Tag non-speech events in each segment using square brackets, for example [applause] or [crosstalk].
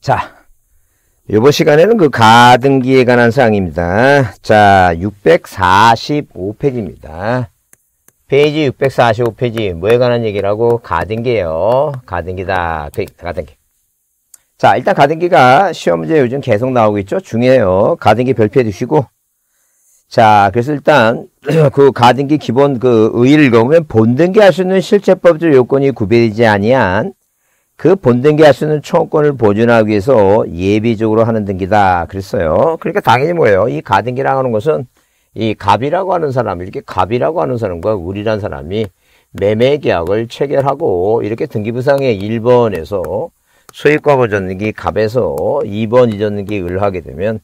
자, 요번 시간에는 그 가등기에 관한 사항입니다. 자, 645페이지입니다. 페이지 645페이지 뭐에 관한 얘기라고? 가등기예요. 가등기다. 그 가등기. 자, 일단 가등기가 시험 문제 요즘 계속 나오고 있죠? 중요해요. 가등기 별표해 주시고. 자, 그래서 일단 [clears throat] 그 가등기 기본 그 의의를 읽으면 본등기 할 수 있는 실제법적 요건이 구별되지 아니한 그 본등기 할 수 있는 총권을 보존하기 위해서 예비적으로 하는 등기다 그랬어요. 그러니까 당연히 뭐예요? 이 가등기라고 하는 것은 이 갑이라고 하는 사람이 이렇게 갑이라고 하는 사람과 우리란 사람이 매매 계약을 체결하고 이렇게 등기부상에 1번에서 소유권 보존등기 갑에서 2번 이전등기 을 하게 되면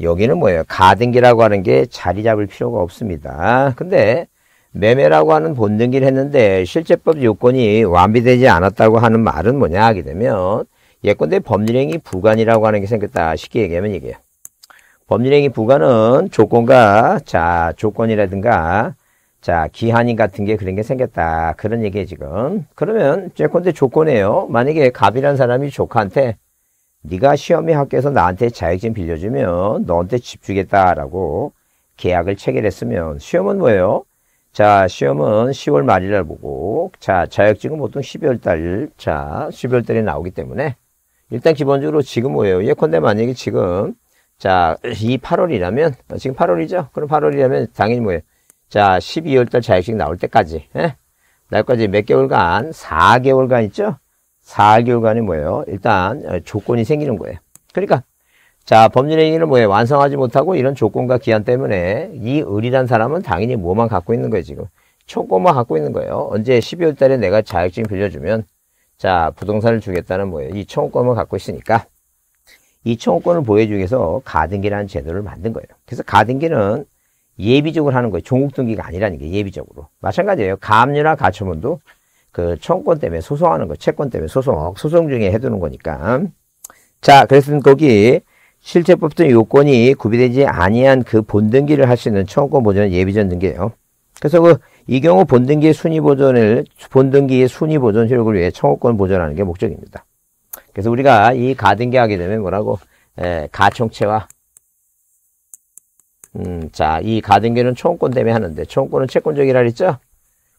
여기는 뭐예요? 가등기라고 하는 게 자리 잡을 필요가 없습니다. 근데 매매라고 하는 본등기를 했는데 실제법 요건이 완비되지 않았다고 하는 말은 뭐냐 하게 되면 예컨대 법률행위 부관이라고 하는 게 생겼다 쉽게 얘기하면 이게요. 법률행위 부관은 조건과 자 조건이라든가 자 기한인 같은 게 그런 게 생겼다 그런 얘기에 지금 그러면 예컨대 조건이에요. 만약에 갑이란 사람이 조카한테 네가 시험이 학교에서 나한테 자격증 빌려주면 너한테 집 주겠다라고 계약을 체결했으면 시험은 뭐예요? 자, 시험은 10월 말이라 보고, 자, 자격증은 보통 12월 달, 자, 12월 달에 나오기 때문에, 일단 기본적으로 지금 뭐예요? 예컨대 만약에 지금, 자, 이 8월이라면, 지금 8월이죠? 그럼 8월이라면 당연히 뭐예요? 자, 12월 달 자격증 나올 때까지, 예? 날까지 몇 개월간, 4개월간 있죠? 4개월간이 뭐예요? 일단 조건이 생기는 거예요. 그러니까 자, 법률 행위를 뭐해? 완성하지 못하고 이런 조건과 기한 때문에 이 을이란 사람은 당연히 뭐만 갖고 있는 거예요, 지금? 초고만 갖고 있는 거예요. 언제 12월 달에 내가 자격증 빌려주면 자, 부동산을 주겠다는 뭐예요? 이청구권만 갖고 있으니까 이 청구권을 보여주기 위해서 가등기라는 제도를 만든 거예요. 그래서 가등기는 예비적으로 하는 거예요. 종국등기가 아니라는 게 예비적으로. 마찬가지예요. 가압류나 가처분도 그 청구권 때문에 소송하는 거, 예요 채권 때문에 소송, 소송 중에 해두는 거니까. 자, 그래서 거기 실제법 등 요건이 구비되지 아니한 그 본등기를 할 수 있는 청구권 보전 예비전 등기예요. 그래서 그이 경우 본등기의 순위 보전을 본등기의 순위 보전 효력을 위해 청구권 보전하는게 목적입니다. 그래서 우리가 이 가등기 하게 되면 뭐라고 에, 가총체와 음, 자, 이 가등기는 청구권 때문에 하는데 청구권은 채권적이라 그랬죠?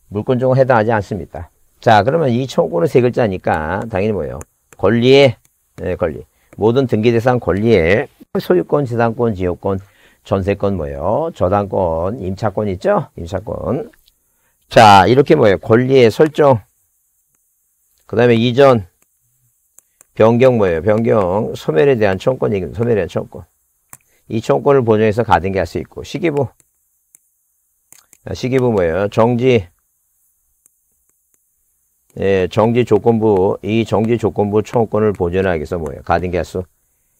물권종은 해당하지 않습니다. 자, 그러면 이 청구권은 세 글자니까 당연히 뭐예요? 권리의 네, 권리. 모든 등기대상 권리에 소유권, 지상권, 지역권, 전세권 뭐요 저당권, 임차권 있죠? 임차권. 자, 이렇게 뭐예요? 권리의 설정. 그 다음에 이전, 변경 뭐예요? 변경, 소멸에 대한 청권이, 소멸에 대한 청권. 이 청권을 보존해서 가등기할 수 있고, 시기부. 시기부 뭐예요? 정지, 예, 정지 조건부, 이 정지 조건부 청구권을 보존하기 위해서 뭐예요? 가등 계수.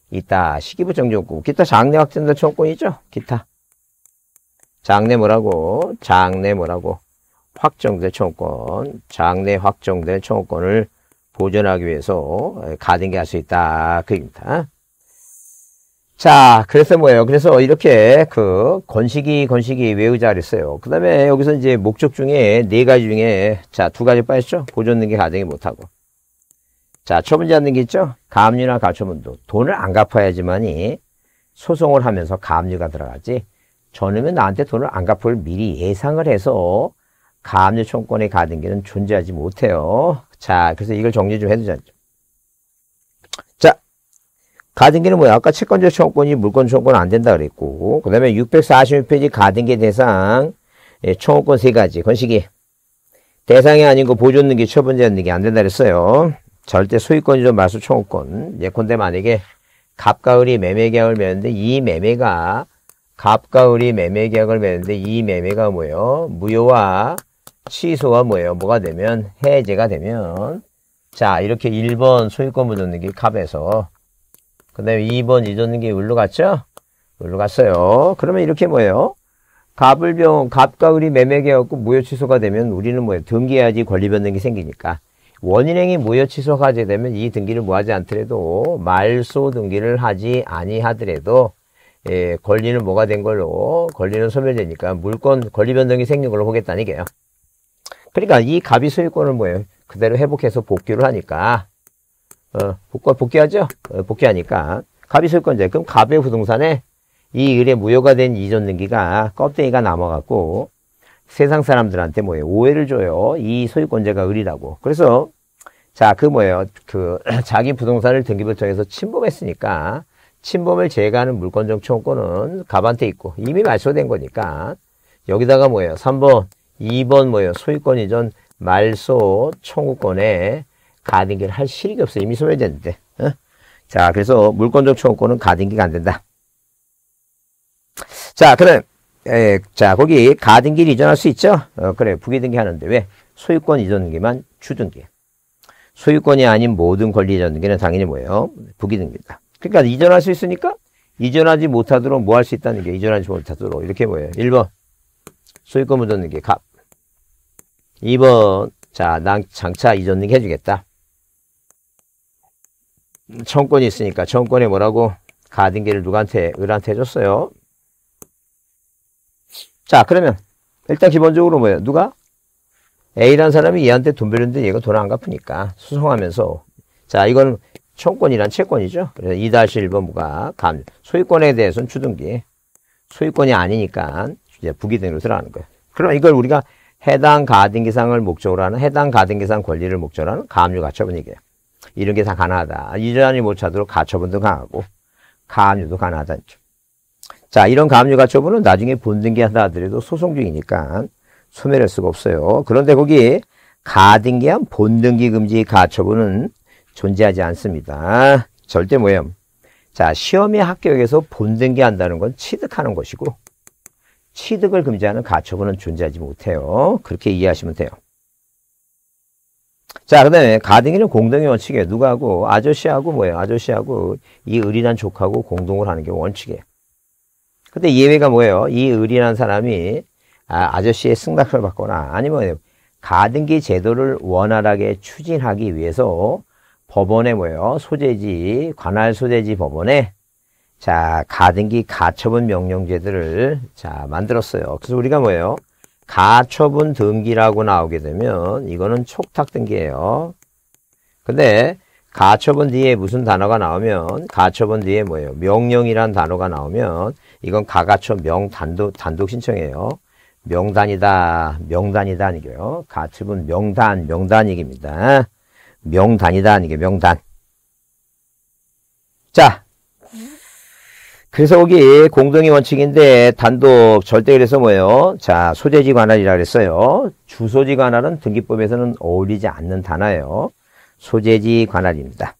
있다. 시기부 정지 조건부. 기타 장례 확정된 청구권 있죠? 기타. 장례 뭐라고? 장례 뭐라고? 확정된 청구권. 장례 확정된 청구권을 보존하기 위해서 가등기할 수 있다. 그입니다. 자, 그래서 뭐예요? 그래서 이렇게 그 건식이 건식이 외우자 그랬어요. 그 다음에 여기서 이제 목적 중에 네 가지 중에 자, 두 가지 빠졌죠? 보존 능기 가정이 못하고. 자, 처분지 않는 게 있죠? 가압류나 가처분도 돈을 안 갚아야지만이 소송을 하면서 가압류가 들어가지. 저놈은 나한테 돈을 안 갚을 미리 예상을 해서 가압류 총권에 가등기는 존재하지 못해요. 자, 그래서 이걸 정리 좀 해두자죠. 가등기는 뭐야? 아까 채권자 청구권이 물권 청구권은 안 된다 그랬고 그 다음에 646페이지 가등기 대상 예, 청구권 세 가지 건식이 대상이 아닌 거 보존등기 처분자는게안 된다 그랬어요. 절대 소유권이죠 말소 청구권 예컨대 만약에 갑과을이 매매계약을 맺는데 이 매매가 갑과을이 매매계약을 맺는데 이 매매가 뭐예요? 무효와 취소가 뭐예요? 뭐가 되면 해제가 되면 자 이렇게 1번 소유권 보존등기 갑에서 그 다음에 2번 이전기 을로 갔죠? 을로 갔어요. 그러면 이렇게 뭐예요? 갑을 병, 갑과 을이 매매계갖고 무효 취소가 되면 우리는 뭐예요? 등기해야지 권리 변동이 생기니까. 원인행이 무효 취소가 되면 이 등기를 뭐하지 않더라도 말소 등기를 하지 아니하더라도 예, 권리는 뭐가 된 걸로 권리는 소멸되니까 물권 권리 변동이 생긴 걸로 보겠다는 게요. 그러니까 이 갑이 소유권을 뭐예요? 그대로 회복해서 복귀를 하니까 어, 복귀, 하죠 어, 복귀하니까. 갑이 소유권자. 그럼 갑의 부동산에 이 을에 무효가 된 이전 등기가 껍데기가 남아갖고 세상 사람들한테 뭐예요? 오해를 줘요. 이 소유권자가 을이라고. 그래서 자, 그 뭐예요? 그 [clears throat] 자기 부동산을 등기부를 통해서 침범했으니까 침범을 제거하는 물권정 청권은 갑한테 있고 이미 말소된 거니까 여기다가 뭐예요? 3번, 2번 뭐예요? 소유권 이전 말소 청구권에 가등기를 할 실익이 없어. 이미 소멸됐는데. 어? 자, 그래서 물권적 청구권은 가등기가 안 된다. 자, 그럼 에, 예, 자, 거기 가등기를 이전할 수 있죠? 어, 그래. 부기등기 하는데 왜? 소유권 이전등기만 주등기. 소유권이 아닌 모든 권리 이전 등기는 당연히 뭐예요? 부기등기다. 그러니까 이전할 수 있으니까 이전하지 못하도록 뭐 할 수 있다는 게 이전하지 못하도록 이렇게 뭐예요? 1번 소유권 무전등기 값 2번 자, 난 장차 이전등기 해주겠다. 정권이 있으니까 정권에 뭐라고 가등기를 누구한테 을한테 해줬어요. 자 그러면 일단 기본적으로 뭐예요? 누가? A라는 사람이 얘한테 돈 빌렸는데 얘가 돈 안 갚으니까 수송하면서 자 이건 청권이란 채권이죠. 그래서 2-1번 무가 감 소유권에 대해서는 주등기 소유권이 아니니까 이제 부기등으로 들어가는 거예요. 그럼 이걸 우리가 해당 가등기상을 목적으로 하는 해당 가등기상 권리를 목적으로 하는 가압류 가처분 얘기예요. 이런 게 다 가능하다. 이전이 못 찾도록 가처분도 강하고 가압류도 가능하다는 점. 자, 이런 가압류 가처분은 나중에 본등기 한다 하더라도 소송 중이니까 소멸할 수가 없어요. 그런데 거기 가등기한 본등기 금지 가처분은 존재하지 않습니다. 절대 모함. 자, 시험에 합격해서 본등기 한다는 건 취득하는 것이고 취득을 금지하는 가처분은 존재하지 못해요. 그렇게 이해하시면 돼요. 자, 그 다음에 가등기는 공동의 원칙에 이요 누가하고 아저씨하고 뭐예요? 아저씨하고 이 을이란 족하고 공동을 하는 게 원칙이에요. 근데 예외가 뭐예요? 이 을이란 사람이 아, 저씨의 승낙을 받거나 아니면 가등기 제도를 원활하게 추진하기 위해서 법원에 뭐예요? 소재지, 관할 소재지 법원에 자, 가등기 가처분 명령제들을 자, 만들었어요. 그래서 우리가 뭐예요? 가처분 등기라고 나오게 되면 이거는 촉탁 등기예요. 근데 가처분 뒤에 무슨 단어가 나오면 가처분 뒤에 뭐예요? 명령이란 단어가 나오면 이건 가가처 명단독 단독 신청이에요. 명단이다, 명단이다 이게요. 가처분 명단, 명단 얘기입니다. 명단이다 이게 명단. 자, 그래서 여기 공동의 원칙인데 단독 절대 그래서 뭐예요? 자, 소재지 관할이라 그랬어요. 주소지 관할은 등기법에서는 어울리지 않는 단어예요. 소재지 관할입니다.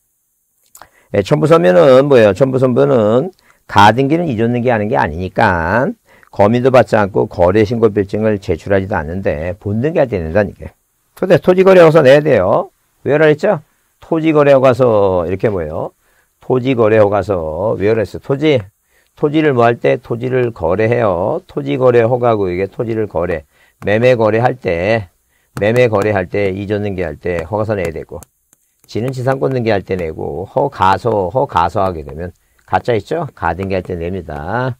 예, 첨부선면은 뭐예요? 첨부선면은 가등기는 잊었 등기하는 게 아니니까 거민도 받지 않고 거래신고 빌증을 제출하지도 않는데 본등기할 때 낸다니까요. 토대 토지거래허가서 내야 돼요. 왜라 했죠? 토지거래허가서 이렇게 뭐예요? 토지거래허가서 왜라 했어? 토지 토지를 뭐 할 때 토지를 거래해요. 토지 거래 허가구에게 토지를 거래, 매매 거래할 때, 매매 거래할 때, 이전 등기할 때 허가서 내야 되고, 지는 지상권 등기할 때 내고, 허가서, 허가서 하게 되면 가짜 있죠? 가등기할 때 냅니다.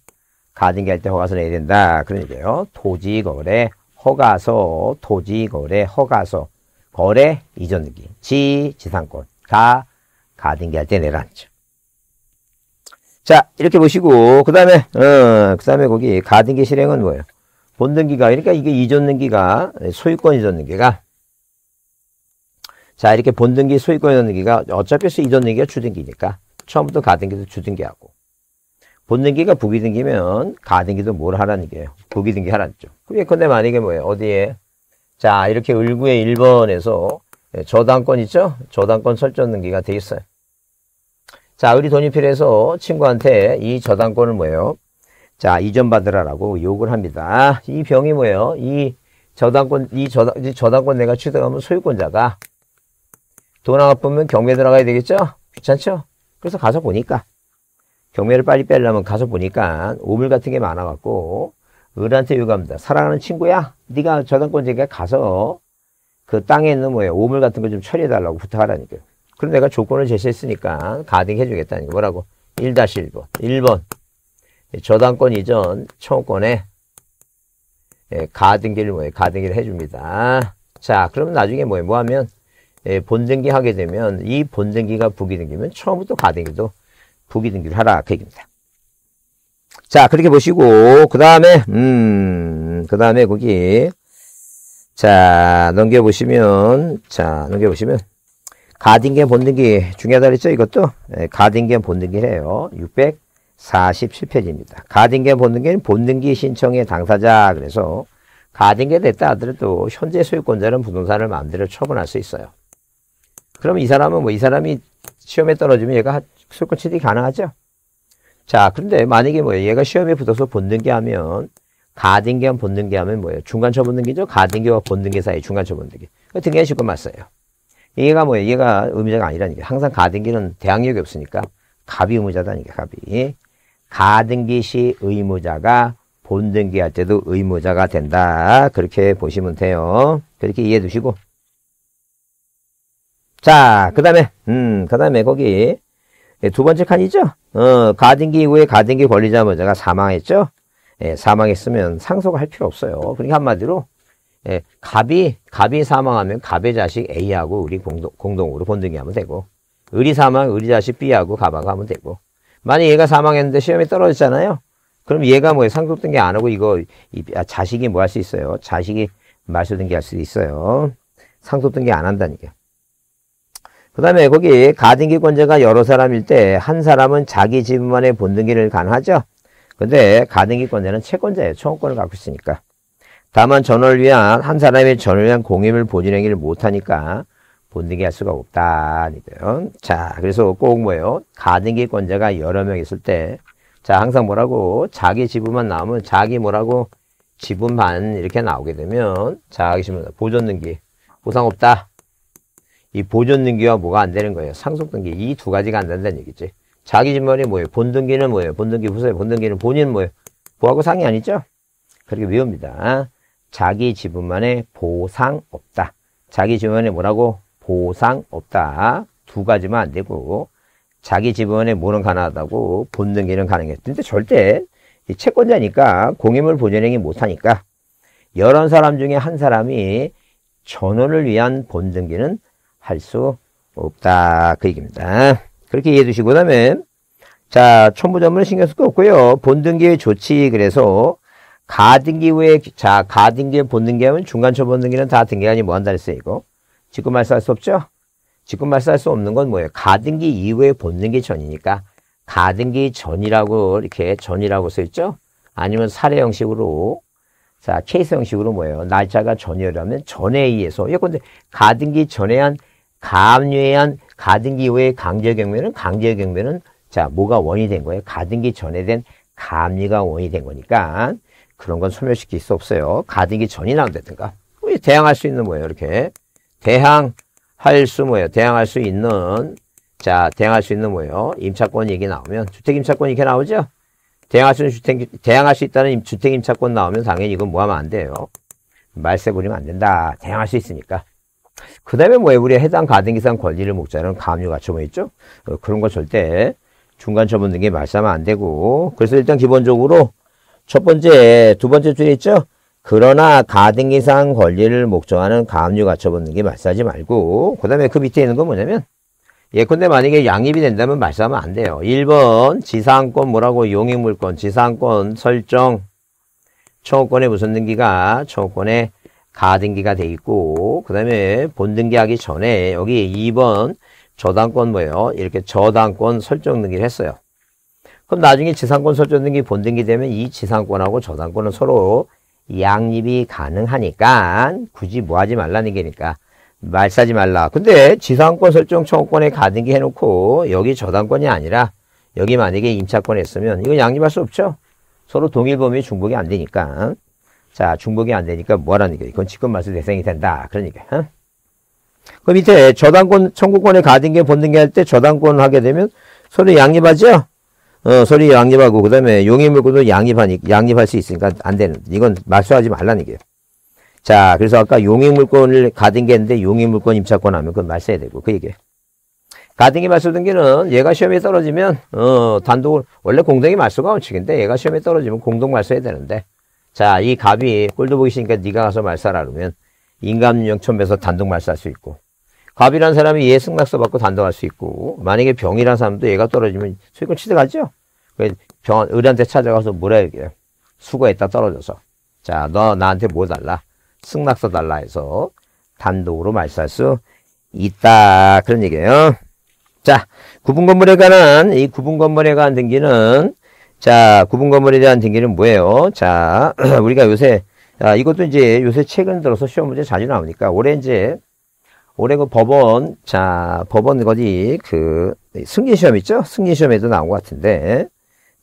가등기할 때 허가서 내야 된다. 그런 얘기예요. 토지 거래, 허가서, 토지 거래, 허가서, 거래, 이전 등기, 지, 지상권, 가, 가등기할 때 내라앉죠. 자, 이렇게 보시고, 그 다음에, 어, 그 다음에 거기, 가등기 실행은 뭐예요? 본등기가, 그러니까 이게 이전 등기가, 예, 소유권 이전 등기가, 자, 이렇게 본등기, 소유권 이전 등기가, 어차피 이전 등기가 주등기니까, 처음부터 가등기도 주등기하고, 본등기가 부기등기면, 가등기도 뭘 하라는 게예요? 부기등기 하라는 죠 근데 만약에 뭐예요? 어디에? 자, 이렇게 을구의 1번에서, 예, 저당권 있죠? 저당권 설정 등기가 돼 있어요. 자, 우리 돈이 필요해서 친구한테 이 저당권을 뭐예요? 자, 이전 받으라라고 욕을 합니다. 이 병이 뭐예요? 이 저당권, 이 저당, 이 저당권 내가 취득하면 소유권자가 돈안 갚으면 경매 들어가야 되겠죠? 귀찮죠? 그래서 가서 보니까 경매를 빨리 빼려면 가서 보니까 오물 같은 게 많아갖고 을한테 요구합니다. 사랑하는 친구야, 네가 저당권 제게 가서 그 땅에 있는 뭐예요? 오물 같은 거 좀 처리해달라고 부탁하라니까요. 그럼 내가 조건을 제시했으니까 가등해 주겠다는 게 뭐라고? 1-1번. 1번. 예, 저당권 이전 청구권에 예, 가등기를 뭐예요? 가등기를 해줍니다. 자, 그럼 나중에 뭐예요? 뭐 하면 예, 본등기 하게 되면 이 본등기가 부기등기면 처음부터 가등기도 부기등기를 하라 그 얘기입니다. 자, 그렇게 보시고 그 다음에 음, 그 다음에 거기 자 넘겨 보시면 자 넘겨 보시면 가딘겐 본등기 중요하다 그랬죠? 이것도 네, 예, 가딘겐 본등기래요 647페이지입니다. 가딘겐 본등기는본등기 신청의 당사자 그래서 가딘게 됐다 하더라도 현재 소유권자는 부동산을 마음대로 처분할 수 있어요. 그럼 이 사람은 뭐 이 사람이 시험에 떨어지면 얘가 소유권 취득이 가능하죠? 자, 그런데 만약에 뭐 얘가 시험에 붙어서 본등기 하면 가등기와 본등기 하면 뭐예요? 중간처 본등기죠 가등기와 본등기 사이 중간처 본등기등기하실것맞아요 얘가 뭐예요 얘가 의무자가 아니라니까. 항상 가등기는 대항력이 없으니까 갑이 의무자다니까, 갑이. 가등기 시 의무자가 본등기할 때도 의무자가 된다. 그렇게 보시면 돼요. 그렇게 이해해 두시고. 자, 그 다음에, 음, 그 다음에 거기 네, 두 번째 칸이죠? 어, 가등기 이후에 가등기 권리자 먼저가 사망했죠? 예, 사망했으면 상속할 필요 없어요. 그러니까 한마디로 예, 갑이 갑이 사망하면 갑의 자식 A하고 우리 공동, 공동으로 본등이하면 되고 을이 사망 을이 자식 B하고 갑하고 하면 되고 만약 얘가 사망했는데 시험에 떨어졌잖아요. 그럼 얘가 뭐 상급 등기 안 하고 이거 이, 아, 자식이 뭐 할 수 있어요? 자식이 말소 등기 할 수 있어요. 상속 등기 안 한다니까. 그 다음에 거기 가등기권자가 여러 사람일 때 한 사람은 자기 집만의 본등기를 가능하죠. 근데 가등기권자는 채권자예요. 청권을 갖고 있으니까. 다만 전원을 위한 한 사람의 전을 위한 공임을 보존하기를 못하니까 본등기 할 수가 없다. 자, 그래서 꼭 뭐예요? 가등기권자가 여러 명 있을 때, 자, 항상 뭐라고? 자기 지분만 나오면 자기 뭐라고? 지분만 이렇게 나오게 되면, 자, 보시면 보존등기. 보상 없다. 이 보존등기와 뭐가 안 되는 거예요? 상속등기. 이 두 가지가 안 된다는 얘기지. 자기 지분이 뭐예요? 본등기는 뭐예요? 본등기 후서에 본등기는 본인 뭐예요? 부하고 상이 아니죠? 그렇게 외웁니다. 자기 지분만의 보상 없다. 자기 지분에 뭐라고? 보상 없다. 두 가지만 안 되고 자기 지분에 뭐는 가능하다고 본능기는 가능했어. 근데 절대 채권자니까 공임을 보존행위 못하니까 여러 사람 중에 한 사람이 전원을 위한 본등기는 할 수 없다. 그 얘기입니다. 그렇게 이해해 주시고그 다음에, 자, 첨부전문은 신경 쓸 거 없고요. 본등기의 조치, 그래서 가등기 후에 자 가등기의 본등기하면 중간초 본등기는 다 등기가 이니 무한다 뭐 했으이고 직급 말소할 수 없죠? 직급 말소할 수 없는 건 뭐예요? 가등기 이후에 본등기 전이니까 가등기 전이라고 이렇게 전이라고 써 있죠? 아니면 사례 형식으로 자 케이스 형식으로 뭐예요? 날짜가 전이라면 전에 의해서 예컨대 가등기 전에 한 가압류에 한 가등기 후에 강제 경매는 강제 경매는 자 뭐가 원이 된 거예요? 가등기 전에 된 가압류가 원이 된 거니까 그런 건 소멸시킬 수 없어요. 가등기 전이 나온든가 뭐 대항할 수 있는 뭐예요? 이렇게. 대항할 수 뭐예요? 대항할 수 있는, 자, 대항할 수 있는 뭐예요? 임차권 얘기 나오면, 주택임차권 이렇게 나오죠? 대항할 수 있는 주택, 대항할 수 있다는 주택임차권 나오면 당연히 이건 뭐 하면 안 돼요? 말세 부리면 안 된다. 대항할 수 있으니까. 그 다음에 뭐예요? 우리 해당 가등기상 권리를 목자는 가압류 갖춰져 뭐 있죠? 어, 그런 거 절대 중간 처분 등에 말싸면 안 되고. 그래서 일단 기본적으로 첫 번째, 두 번째 줄에 있죠? 그러나 가등 기상 권리를 목적하는 가압류 가처분 등에 말사하지 말고 그 다음에 그 밑에 있는 건 뭐냐면 예컨대 만약에 양립이 된다면 말사하면 안 돼요. 1번 지상권 뭐라고 용익물권 지상권 설정 청구권의 무슨 등기가 청구권의 가등기가 돼 있고 그 다음에 본등기하기 전에 여기 2번 저당권 뭐예요? 이렇게 저당권 설정 등기를 했어요. 그럼 나중에 지상권 설정등기 본등기 되면 이 지상권하고 저당권은 서로 양립이 가능하니까 굳이 뭐 하지 말라는 게니까 말 싸지 말라. 근데 지상권 설정 청구권에 가등기 해놓고 여기 저당권이 아니라 여기 만약에 임차권했으면이건 양립할 수 없죠. 서로 동일 범위 중복이 안 되니까. 자 중복이 안 되니까 뭐라는 게 이건 직권 말씀 대상이 된다. 그러니까. 그 밑에 저당권 청구권에 가등기 본등기 할 때 저당권 하게 되면 서로 양립하죠. 어, 소리 양립하고 그다음에 용의 물건도 양립하니 양립할 수 있으니까 안 되는. 이건 말소하지 말라는 게요. 자, 그래서 아까 용의 물건을 가등기했는데 용의 물건 임차권 하면 그건 말소해야 되고 그 얘기예요. 가등기 말소등기는 얘가 시험에 떨어지면 어, 단독을 원래 공동이 말소가 원칙인데 얘가 시험에 떨어지면 공동 말소해야 되는데 자, 이 갑이 꼴도 보기 싫으니까 네가 가서 말사라 그러면 인감용 첨에서 단독 말소할 수 있고 갑이라는 사람이 얘 승낙서 받고 단독할 수 있고 만약에 병이라는 사람도 얘가 떨어지면 소유권 취득하죠. 그 병 의료한테 찾아가서 뭐라 얘기해요. 수거했다 떨어져서 자 너 나한테 뭐 달라 승낙서 달라 해서 단독으로 말살 수 있다 그런 얘기예요. 자 구분 건물에 관한 이 구분 건물에 관한 등기는 자 구분 건물에 대한 등기는 뭐예요? 자 [clears throat] 우리가 요새 아, 이것도 이제 요새 최근 들어서 시험 문제 자주 나오니까 올해 이제 올해 그 법원, 자, 법원 거지, 그, 승진시험 있죠? 승진시험에도 나온 것 같은데,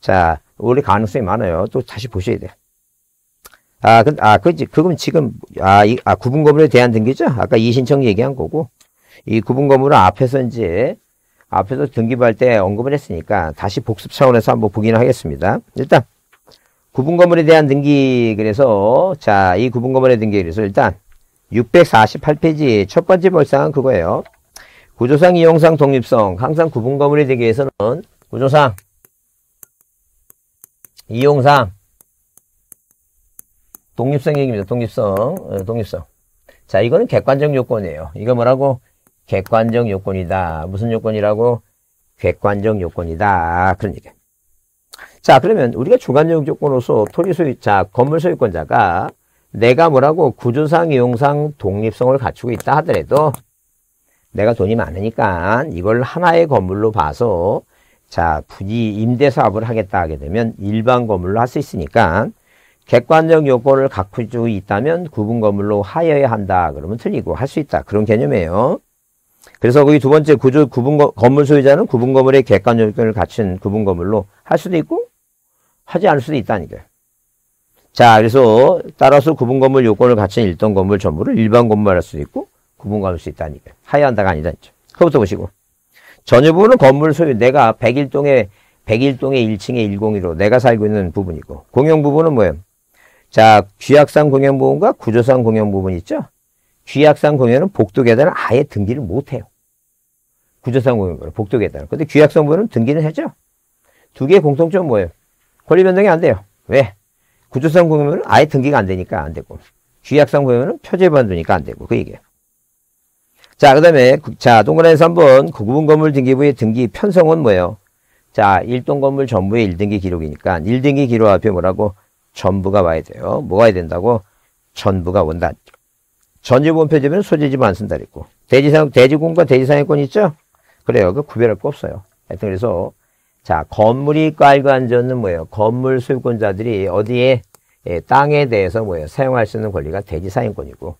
자, 올해 가능성이 많아요. 또 다시 보셔야 돼요. 아, 아 그, 아, 그지. 그건 지금, 아, 이, 아, 구분 거물에 대한 등기죠? 아까 이신청 얘기한 거고, 이 구분 거물은 앞에서 이제, 앞에서 등기부할 때 언급을 했으니까 다시 복습 차원에서 한번 보기는 하겠습니다. 일단, 구분 거물에 대한 등기, 그래서, 자, 이 구분 거물에 등기, 그래서 일단, 648페이지 첫 번째 벌상은 그거예요. 구조상, 이용상, 독립성 항상 구분 건물이 되기 위해서는 구조상, 이용상, 독립성 얘기입니다. 독립성, 어, 독립성. 자, 이거는 객관적 요건이에요. 이거 뭐라고? 객관적 요건이다. 무슨 요건이라고? 객관적 요건이다. 그런 얘기. 예요 자, 그러면 우리가 주관적 요건으로서 토지 소유, 자, 건물 소유권자가 내가 뭐라고 구조상 이용상 독립성을 갖추고 있다 하더라도 내가 돈이 많으니까 이걸 하나의 건물로 봐서 자부이 임대 사업을 하겠다 하게 되면 일반 건물로 할 수 있으니까 객관적 요건을 갖추고 있다면 구분 건물로 하여야 한다 그러면 틀리고 할 수 있다 그런 개념이에요. 그래서 거기 두 번째 구조 구분 거, 건물 소유자는 구분 건물의 객관 요건을 갖춘 구분 건물로 할 수도 있고 하지 않을 수도 있다니까요. 자, 그래서 따라서 구분 건물 요건을 갖춘 일동 건물 전부를 일반 건물할 수도 있고 구분할 수 있다니까. 하야한다가 아니다. 그거부터 보시고. 전유부분은 건물 소유 내가 101동에 1 0 1동에 1층에 1 0 1호 내가 살고 있는 부분이고 공용 부분은 뭐예요? 자, 귀약상 공용 부분과 구조상 공용 부분 있죠? 귀약상 공연은 복도 계단을 아예 등기를 못 해요. 구조상 공연은 복도 계단을. 근데 귀약상 공연은 등기는 해죠. 두 개의 공통점은 뭐예요? 권리 변동이 안 돼요. 왜? 구조상 공유면 아예 등기가 안 되니까 안 되고 규약상 공유면 표제반 두니까 안 되고 그 얘기예요. 자, 그 다음에 자 동그라미에서 한번 구분 건물 등기부의 등기 편성은 뭐예요? 자, 1동 건물 전부의 1등기 기록이니까 1등기 기록 앞에 뭐라고? 전부가 와야 돼요. 뭐가 야 된다고? 전부가 온다. 전지본 표제면 소재지만 안 쓴다 그랬고. 대지상, 대지공과 대지상해권 있죠? 그래요. 그 구별할 거 없어요. 하여튼 그래서 자, 건물이 깔고 앉아는 뭐예요? 건물 소유권자들이 어디에 예, 땅에 대해서 뭐예요? 사용할 수 있는 권리가 대지 사용권이고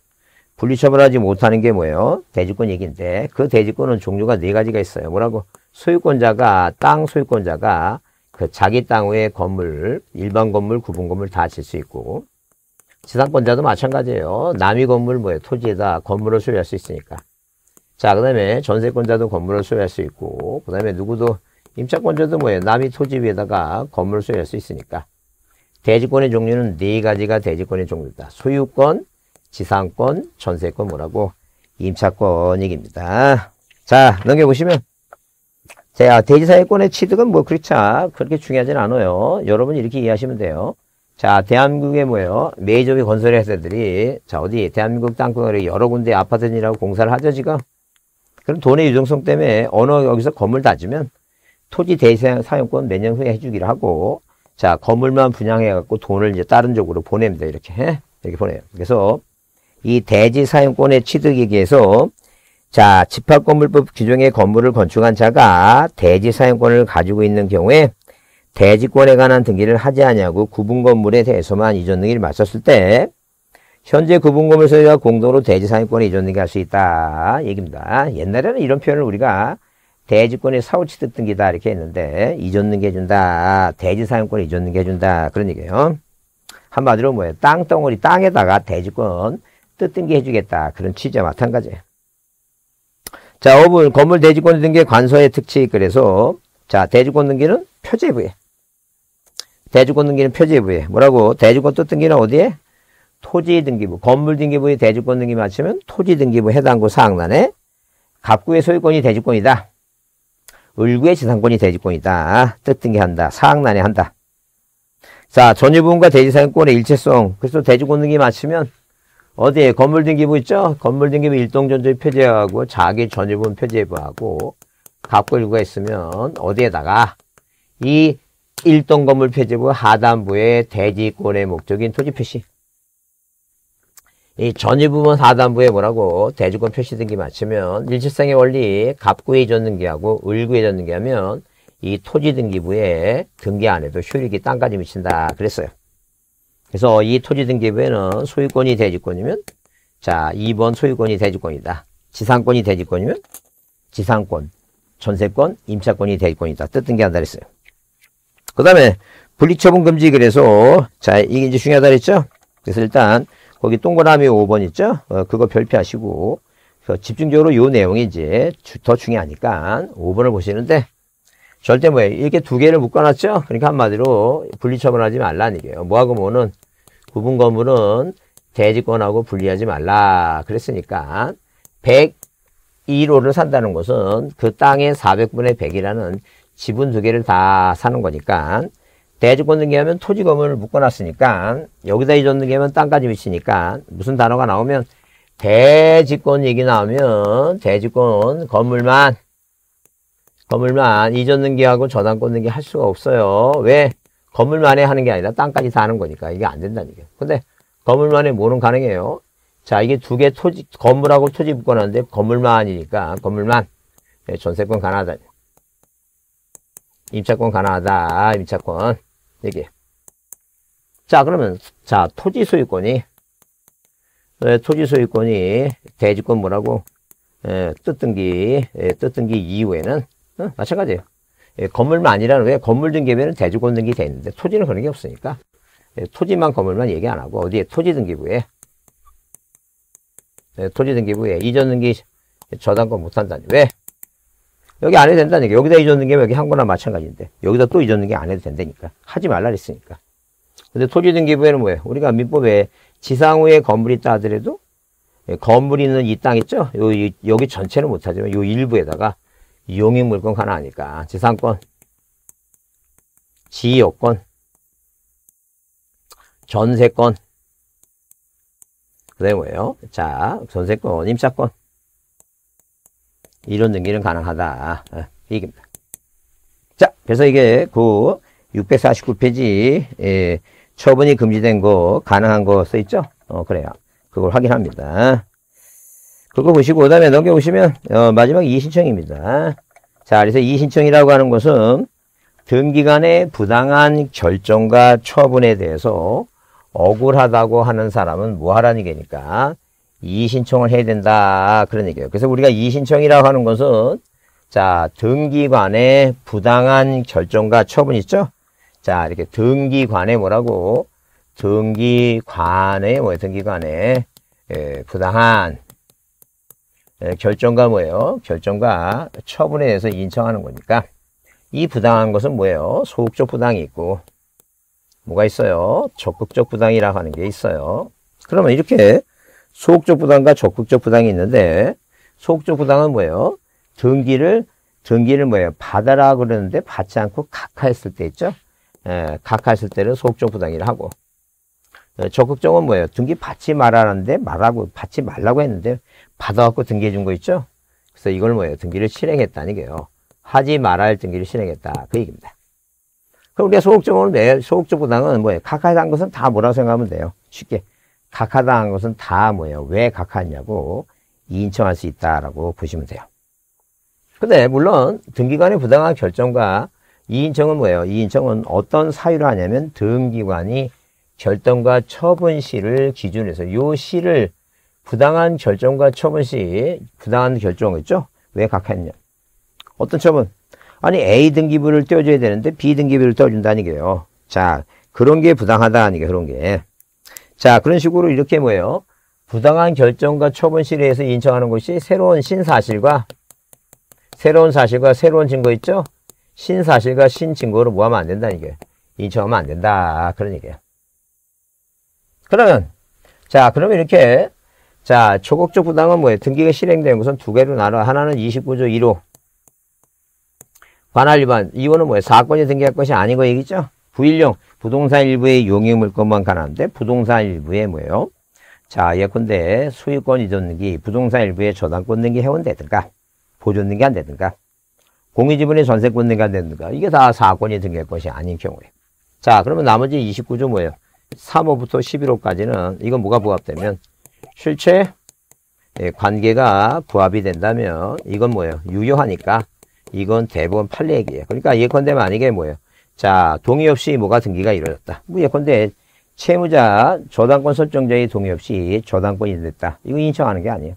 분리처분하지 못하는 게 뭐예요? 대지권 얘기인데 그 대지권은 종류가 네 가지가 있어요. 뭐라고? 소유권자가 땅 소유권자가 그 자기 땅외에 건물, 일반 건물, 구분 건물 다 질 수 있고 지상권자도 마찬가지예요. 남이 건물 뭐예요? 토지에다 건물을 소유할 수 있으니까. 자, 그 다음에 전세권자도 건물을 소유할 수 있고 그 다음에 누구도 임차권자도 뭐예요? 남이 토지 위에다가 건물 소유할 수 있으니까. 대지권의 종류는 네 가지가 대지권의 종류다. 소유권, 지상권, 전세권 뭐라고? 임차권 이기입니다 자, 넘겨보시면 자, 대지사회권의 취득은 뭐 그렇지 그렇게 중요하진 않아요. 여러분이 렇게 이해하시면 돼요. 자, 대한민국의 뭐예요? 메이저비 건설 회사들이 자, 어디 대한민국 땅덩을 여러 군데 아파트니라고 공사를 하죠, 지금. 그럼 돈의 유동성 때문에 어느 여기서 건물 다지면 토지 대상 사용권 몇 년 후에 해주기로 하고 자 건물만 분양해갖고 돈을 이제 다른 쪽으로 보냅니다. 이렇게 이렇게 보내요. 그래서 이 대지 사용권의 취득에 대해서 자 집합건물법 규정의 건물을 건축한 자가 대지 사용권을 가지고 있는 경우에 대지권에 관한 등기를 하지 않냐고 구분 건물에 대해서만 이전 등기를 맞췄을 때 현재 구분 건물 소유와 공동으로 대지 사용권에 이전 등기할 수 있다 얘기입니다. 옛날에는 이런 표현을 우리가 대지권이 사우치듯 등기다 이렇게 했는데 잊었는 게준다 대지사용권 이 잊었는 게준다 그런 얘기예요. 한마디로 뭐예요? 땅덩어리 땅에다가 대지권 뜻등기 해주겠다. 그런 취지와 마찬가지예요. 자, 5분 건물 대지권 등기 관서의 특징 그래서 자, 대지권 등기는 표제부에 대지권 등기는 표제부에 뭐라고? 대지권 뜻등기는 어디에? 토지 등기부, 건물 등기부의 대지권 등기 맞추면 토지 등기부 해당구 사항란에 갑구의 소유권이 대지권이다. 을구의 지상권이 대지권이다. 뜻등기 한다. 사항난에 한다. 자, 전유분과 대지사용권의 일체성. 그래서 대지권등기 맞추면 어디에 건물 등기부 있죠? 건물 등기부 일동 전조의 표제하고 자기 전유분 표제부하고 갖고 일구가 있으면 어디에다가 이 일동 건물 표제부 하단부의 대지권의 목적인 토지 표시 이전일부분 하단부에 뭐라고 대주권 표시등기 맞추면 일치성의 원리 갑구의 전등기하고 을구의 전등기하면 이 토지등기부에 등기 안 해도 효력이 땅까지 미친다 그랬어요. 그래서 이 토지등기부에는 소유권이 대지권이면 자 2번 소유권이 대지권이다. 지상권이 대지권이면 지상권, 전세권, 임차권이 대지권이다. 뜻등기한다 그랬어요. 그 다음에 분리처분 금지 그래서 자 이게 이제 중요하다 그랬죠. 그래서 일단 거기 동그라미 5번 있죠? 어, 그거 별표하시고 집중적으로 요 내용이 이제 더 중요하니까 5번을 보시는데 절대 뭐예요? 이렇게 두 개를 묶어놨죠? 그러니까 한마디로 분리처분하지 말라는 얘기예요. 뭐하고 뭐는 구분 건물은 대지권하고 분리하지 말라 그랬으니까 101호를 산다는 것은 그 땅의 400분의 100이라는 지분 두 개를 다 사는 거니까 대지권등기하면 토지 건물을 묶어놨으니까 여기다 이전등기하면 땅까지 미치니까 무슨 단어가 나오면 대지권 얘기 나오면 대지권 건물만 건물만 이전등기하고 저당권등기 할 수가 없어요. 왜? 건물만에 하는 게 아니라 땅까지 다 하는 거니까 이게 안 된다는 얘기예요. 근데 건물만에 뭐는 가능해요? 자 이게 두 개 토지 건물하고 토지 묶어놨는데 건물만이니까 건물만 네, 전세권 가능하다. 임차권 가능하다. 임차권. 여기. 자, 그러면, 자, 토지 소유권이, 예, 토지 소유권이 대지권 뭐라고, 에, 예, 뜻등기, 에, 예, 뜻등기 이후에는, 어? 마찬가지예요. 예, 건물만 아니라는 왜 건물 등기부에는 대주권 등기 돼 있는데 토지는 그런 게 없으니까 예, 토지만 건물만 얘기 안 하고 어디에 토지 등기부에 예, 토지 등기부에 이전 등기 저당권 못 한다니 왜 여기 안 해도 된다는 얘 여기다 잊어놓는 게 여기 한 거나 마찬가지인데 여기다 또 잊어놓는 게 안 해도 된다니까 하지 말라 그랬으니까 근데 토지 등기부에는 뭐예요 우리가 민법에 지상후에 건물이 있다 하더라도 예, 건물이 있는 이 땅 있죠 요, 여기 전체는 못하지만 요 일부에다가 용익물건 하나 아니까 지상권 지여권 전세권 그 다음에 뭐예요 자 전세권 임차권 이런 등기는 가능하다. 어, 이얘니다 자, 그래서 이게 그 649페이지 예, 처분이 금지된 거 가능한 거 써 있죠? 어, 그래요. 그걸 확인합니다. 그거 보시고 그 다음에 넘겨보시면 어, 마지막 이신청입니다. 자, 그래서 이신청이라고 하는 것은 등기관의 부당한 결정과 처분에 대해서 억울하다고 하는 사람은 뭐하라는 게니까 이의신청을 해야 된다 그런 얘기예요. 그래서 우리가 이의신청이라고 하는 것은 자 등기관의 부당한 결정과 처분 있죠? 자 이렇게 등기관에 뭐라고 등기관의 뭐예요? 등기관의 예, 부당한 예, 결정과 뭐예요? 결정과 처분에 대해서 인청하는 거니까 이 부당한 것은 뭐예요? 소극적 부당이 있고 뭐가 있어요? 적극적 부당이라고 하는 게 있어요. 그러면 이렇게 소극적 부당과 적극적 부당이 있는데 소극적 부당은 뭐예요? 등기를 등기를 뭐예요? 받아라 그러는데 받지 않고 각하했을 때 있죠? 예, 각하했을 때는 소극적 부당이라 하고 예, 적극적은 뭐예요? 등기 받지 말라는데 말하고 받지 말라고 했는데 받아갖고 등기해 준 거 있죠? 그래서 이걸 뭐예요? 등기를 실행했다는 게요. 하지 말아야 할 등기를 실행했다 그 얘기입니다. 그럼 우리가 소극적은 왜 소극적 부당은 뭐예요? 각하한 것은 다 뭐라고 생각하면 돼요. 쉽게 각하당한 것은 다 뭐예요? 왜각하냐고인청할수 있다라고 보시면 돼요. 근데 물론 등기관의 부당한 결정과 이인청은 뭐예요? 이인청은 어떤 사유로 하냐면 등기관이 결정과 처분 시를 기준으로 해서 요 시를 부당한 결정과 처분 시 부당한 결정 있죠? 왜 각하했냐? 어떤 처분? 아니 A 등기부를 떼어줘야 되는데 B 등기부를 떼어준다는 게요자 그런 게 부당하다는 게 그런 게. 자, 그런 식으로 이렇게 뭐예요? 부당한 결정과 처분 실의에서 인정하는 것이 새로운 신사실과 새로운 사실과 새로운 증거 있죠? 신사실과 신증거를 모하면 안 된다는 얘기예요. 인정하면 안 된다. 그런 얘기예요. 그러면 자, 그러면 이렇게 자, 초국적 부당은 뭐예요? 등기가 실행된 것은 두 개로 나눠. 하나는 29조 1호 관할 위반. 이거는 뭐예요? 사건이 등기할 것이 아닌 거 얘기죠? 부일용 부동산 일부의 용의물건만 가는데 부동산 일부의 뭐예요? 자 예컨대 소유권 이전 등기 부동산 일부의 저당권 등기 회원되든가 보존 등기 안 되든가 공유지분의 전세권 등기 안 되든가 이게 다 사건이 등기할 것이 아닌 경우에 자 그러면 나머지 29조 뭐예요? 3호부터 11호까지는 이건 뭐가 부합되면 실체 예, 관계가 부합이 된다면 이건 뭐예요? 유효하니까 이건 대법원 판례얘기예요 그러니까 예컨대 만약에 뭐예요? 자, 동의 없이 뭐가 등기가 이루어졌다. 뭐 예컨대 채무자 저당권 설정자의 동의 없이 저당권이 인됐다. 이거 인정하는 게 아니에요.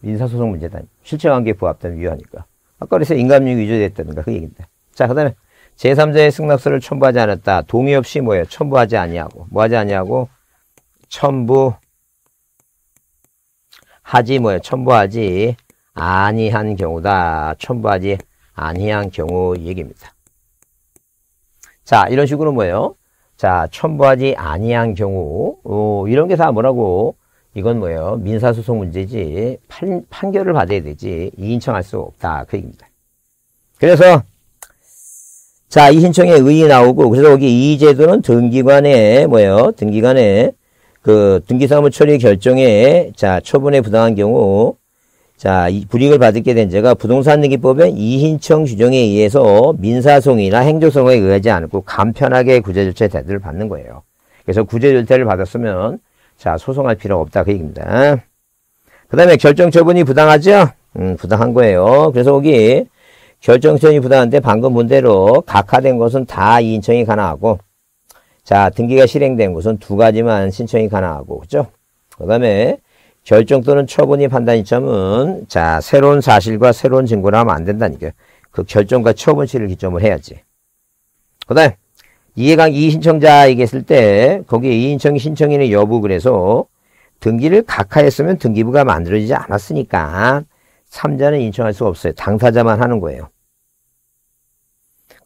민사소송 문제다. 실체관계 부합된 위헌이니까. 아까 그래서 인감유기 위조됐다든가 그 얘기인데. 자, 그 다음에 제3자의 승낙서를 첨부하지 않았다. 동의 없이 뭐예요? 첨부하지 아니하고. 뭐 하지 아니하고? 첨부하지 뭐예요? 첨부하지 아니한 경우다. 첨부하지 아니한 경우 얘기입니다. 자, 이런 식으로 뭐예요? 자, 첨부하지 아니한 경우, 오, 이런 게 다 뭐라고? 이건 뭐예요? 민사소송 문제지 판, 판결을 받아야 되지 이인청할 수 없다 그 얘기입니다. 그래서 자 이신청에 의의 나오고 그래서 여기 이 제도는 등기관에 뭐예요? 등기관에 그 등기사무 처리 결정에 자 처분에 부당한 경우 자, 이 불이익을 받게 된 자가 부동산등기법의 이인청 규정에 의해서 민사송이나 행조소송에 의하지 않고 간편하게 구제절차 대들을 받는 거예요. 그래서 구제절차를 받았으면 자 소송할 필요 없다 그 얘기입니다. 그 다음에 결정처분이 부당하죠? 음, 부당한 거예요. 그래서 여기 결정처분이 부당한데 방금 본 대로 각하된 것은 다 인청이 가능하고 자 등기가 실행된 것은 두 가지만 신청이 가능하고 그죠? 그 다음에 결정 또는 처분이 판단이 점은 자 새로운 사실과 새로운 증거를 하면 안 된다니까 그 결정과 처분 시를 기점을 해야지 그 다음 이해관 이신청자에게 있을때 거기에 이인청이 신청인의 여부 그래서 등기를 각하했으면 등기부가 만들어지지 않았으니까 참자는 인청할 수가 없어요. 당사자만 하는 거예요.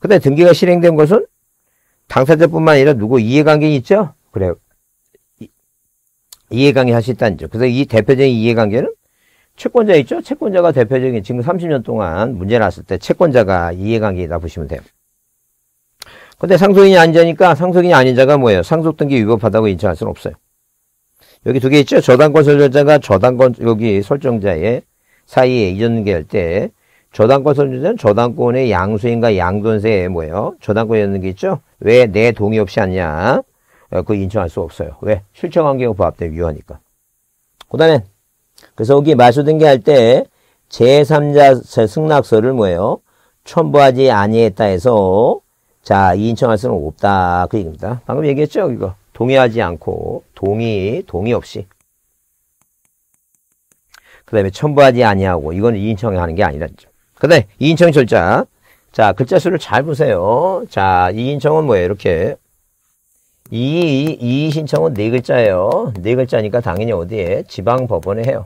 그 근데 등기가 실행된 것은 당사자뿐만 아니라 누구 이해관계인 있죠? 그래 이해관계 하셨다는 점. 그래서 이 대표적인 이해관계는 채권자 있죠? 채권자가 대표적인 지금 30년 동안 문제 났을 때 채권자가 이해관계이다 보시면 돼요. 근데 상속인이 아니자니까 상속인이 아닌 자가 뭐예요? 상속등기 위법하다고 인정할 수는 없어요. 여기 두 개 있죠? 저당권 설정자가 저당권 여기 설정자의 사이에 이전계할 때 저당권 설정자는 저당권의 양수인과 양돈세에 뭐예요? 저당권 이전계 있죠? 왜 내 동의 없이 하냐? 그 인정할 수 없어요. 왜? 실처 환경 가 부합되면 유하니까그 다음에 그래서 여기 마수등기 할때 제3자 승낙서를 뭐예요? 첨부하지 아니했다 해서 자 인정할 수는 없다 그 얘기입니다. 방금 얘기했죠 이거 동의하지 않고 동의 동의 없이 그 다음에 첨부하지 아니하고 이건 인청하는게 아니라 그 다음에 인청 절차 자 글자 수를 잘 보세요. 자 이인청은 뭐예요 이렇게 이의 이의 신청은 네 글자예요. 네 글자니까 당연히 어디에? 지방법원에 해요.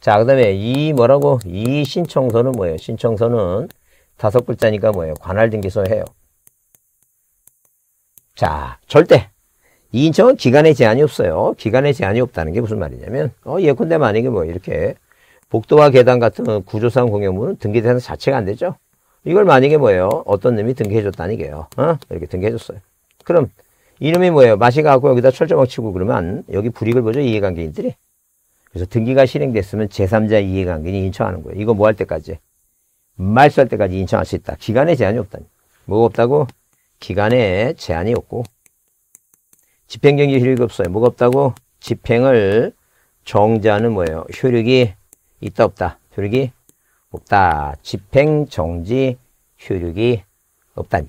자, 그 다음에 이 뭐라고? 이 신청서는 뭐예요? 신청서는 다섯 글자니까 뭐예요? 관할등기소 에 해요. 자, 절대. 이신청은 기간에 제한이 없어요. 기간에 제한이 없다는 게 무슨 말이냐면, 어, 예컨대 만약에 뭐 이렇게 복도와 계단 같은 구조상 공용물은 등기 대상 자체가 안 되죠. 이걸 만약에 뭐예요? 어떤 놈이 등기해줬다니 게요. 어? 이렇게 등기해줬어요. 그럼 이름이 뭐예요? 마시 가고 여기다 철조망 치고 그러면 여기 불이익을 보죠. 이해관계인들이. 그래서 등기가 실행됐으면 제3자 이해관계인이 인청하는 거예요. 이거 뭐 할 때까지? 말소할 때까지 인청할수 있다. 기간에 제한이 없다니. 뭐가 없다고? 기간에 제한이 없고. 집행경제 효력이 없어요. 뭐가 없다고? 집행을 정자는 뭐예요? 효력이 있다 없다. 효력이 없다. 집행정지 효력이 없다니.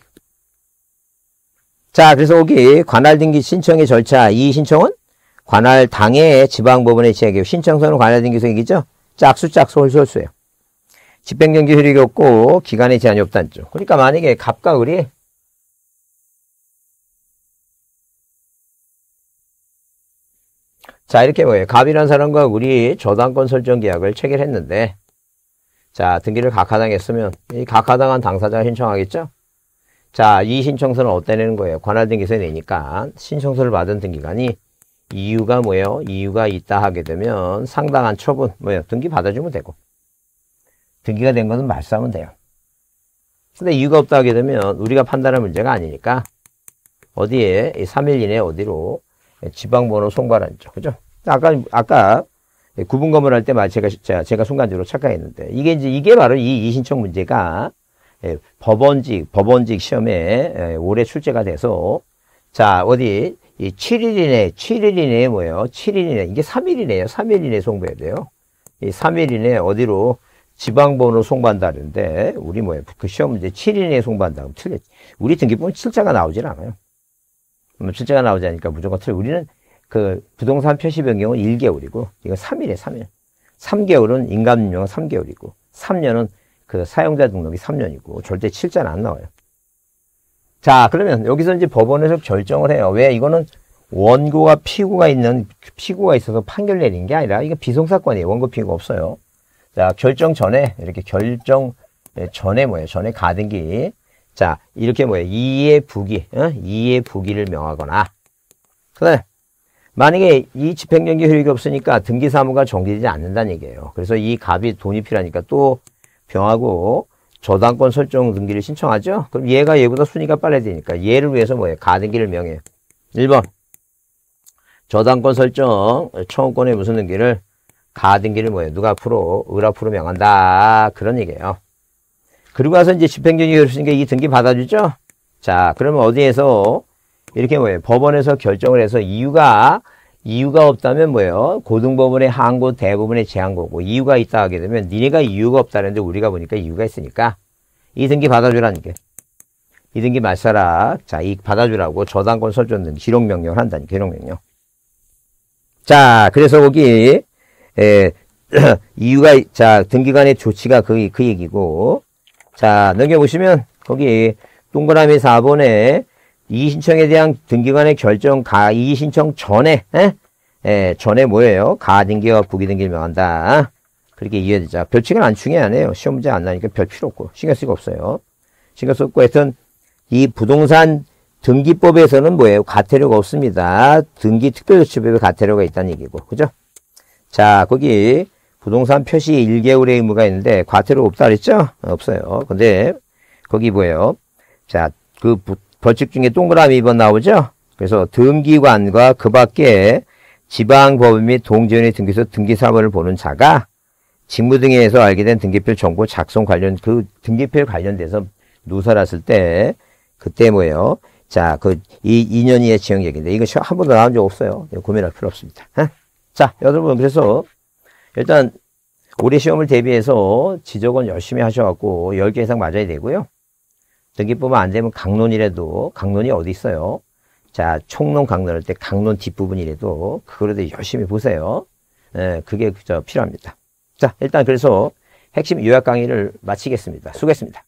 자, 그래서 여기 관할등기 신청의 절차 이 신청은 관할 당해 지방법원의제기이고 신청서는 관할 등기소 얘기죠. 짝수 짝수 홀수홀수예요. 집행정지 효력이 없고 기간의 제한이 없다는 쪽. 그러니까 만약에 갑과 을이 자 이렇게 뭐예요. 갑이라는 사람과 우리 저당권 설정 계약을 체결했는데 자, 등기를 각하당했으면 이 각하당한 당사자가 신청하겠죠? 자, 이 신청서는 어디다 내는 거예요? 관할 등기소에 내니까 신청서를 받은 등기관이 이유가 뭐예요? 이유가 있다 하게 되면 상당한 처분, 뭐예요? 등기 받아주면 되고 등기가 된 것은 말소하면 돼요. 근데 이유가 없다 하게 되면 우리가 판단할 문제가 아니니까 어디에 3일 이내 어디로 지방번호 송발한 죠 그죠? 아까 아까 예, 구분검을 할 때만 제가, 제가 순간적으로 착각했는데 이게 이제 이게 바로 이 이신청 문제가 예, 법원직, 법원직 시험에 예, 올해 출제가 돼서 자, 어디 이 7일 이내, 7일 이내에 뭐예요? 7일 이내, 이게 3일 이내예요. 3일 이내 송부해야 돼요. 이 3일 이내 어디로 지방번호 송반다는데 우리 뭐예요? 그 시험 문제 7일 이내에 송반다. 그럼 틀렸지. 우리 등기법은 7자가 나오질 않아요. 7자가 음, 나오지 않으니까 무조건 틀려. 우리는 그 부동산 표시 변경은 1개월이고 이거 3일에 3일. 3개월은 인감증명 3개월이고 3년은 그 사용자 등록이 3년이고 절대 7자는 안 나와요. 자 그러면 여기서 이제 법원에서 결정을 해요. 왜 이거는 원고와 피고가 있는 피고가 있어서 판결 내린 게 아니라 이거 비송사건이에요. 원고 피고 없어요. 자 결정 전에 이렇게 결정 전에 뭐예요? 전에 가등기 자 이렇게 뭐예요? 이의 부기, 어? 이의 부기를 명하거나 그다음에 만약에 이 집행정지 효력이 없으니까 등기 사무가 정지되지 않는다는 얘기예요. 그래서 이 갑이 돈이 필요하니까 또 병하고 저당권 설정 등기를 신청하죠. 그럼 얘가 얘보다 순위가 빨라야 되니까 얘를 위해서 뭐예요? 가등기를 명해. 1번 저당권 설정 청구권의 무슨 등기를 가등기를 뭐예요? 누가 앞으로 을앞 프로 명한다 그런 얘기예요. 그리고 와서 이제 집행정지 효력이 있으니까 이 등기 받아주죠. 자 그러면 어디에서 이렇게 뭐예요? 법원에서 결정을 해서 이유가 이유가 없다면 뭐예요? 고등법원의 항고, 대부분의제한고고 이유가 있다 하게 되면 니네가 이유가 없다는데 우리가 보니까 이유가 있으니까 이등기 받아주라는게 이등기 마셔라. 자, 이 받아주라고 저당권 설정 등 기록명령을 한다니, 기록명령. 자, 그래서 거기, 에, 예, [clears throat] 이유가, 자, 등기관의 조치가 그, 그 얘기고. 자, 넘겨보시면, 거기, 동그라미 4번에 이의신청에 대한 등기관의 결정 가 이의신청 전에 에? 에, 전에 뭐예요? 가등기와 부기등기를 명한다. 그렇게 이해되자. 별칙은 안 중요하네요. 시험 문제 안 나니까 별 필요 없고 신경 쓸거 없어요. 신경 썼고 하여이 부동산 등기법에서는 뭐예요? 과태료가 없습니다. 등기 특별조치법에 과태료가 있다는 얘기고. 그죠? 자, 거기 부동산 표시 1개월의 의무가 있는데 과태료 없다 그랬죠? 없어요. 근데 거기 뭐예요? 자, 그 부, 벌칙 중에 동그라미 2번 나오죠? 그래서 등기관과 그 밖에 지방법인 및 동지원의 등기소 등기사무를 보는 자가 직무 등에서 알게 된 등기표 정보 작성 관련 그 등기표에 관련돼서 누설했을 때 그때 뭐예요? 자, 그이 2년 이의 지형 얘기인데 이거 한 번도 나온 적 없어요. 고민할 필요 없습니다. 자, 여러분 그래서 일단 올해 시험을 대비해서 지적은 열심히 하셔갖고 10개 이상 맞아야 되고요. 등기 뽑아 안 되면 강론이라도 강론이 어디 있어요? 자, 총론 강론할 때 강론 뒷부분이라도 그거라도 열심히 보세요. 예, 그게 저 필요합니다. 자, 일단 그래서 핵심 요약 강의를 마치겠습니다. 수고했습니다.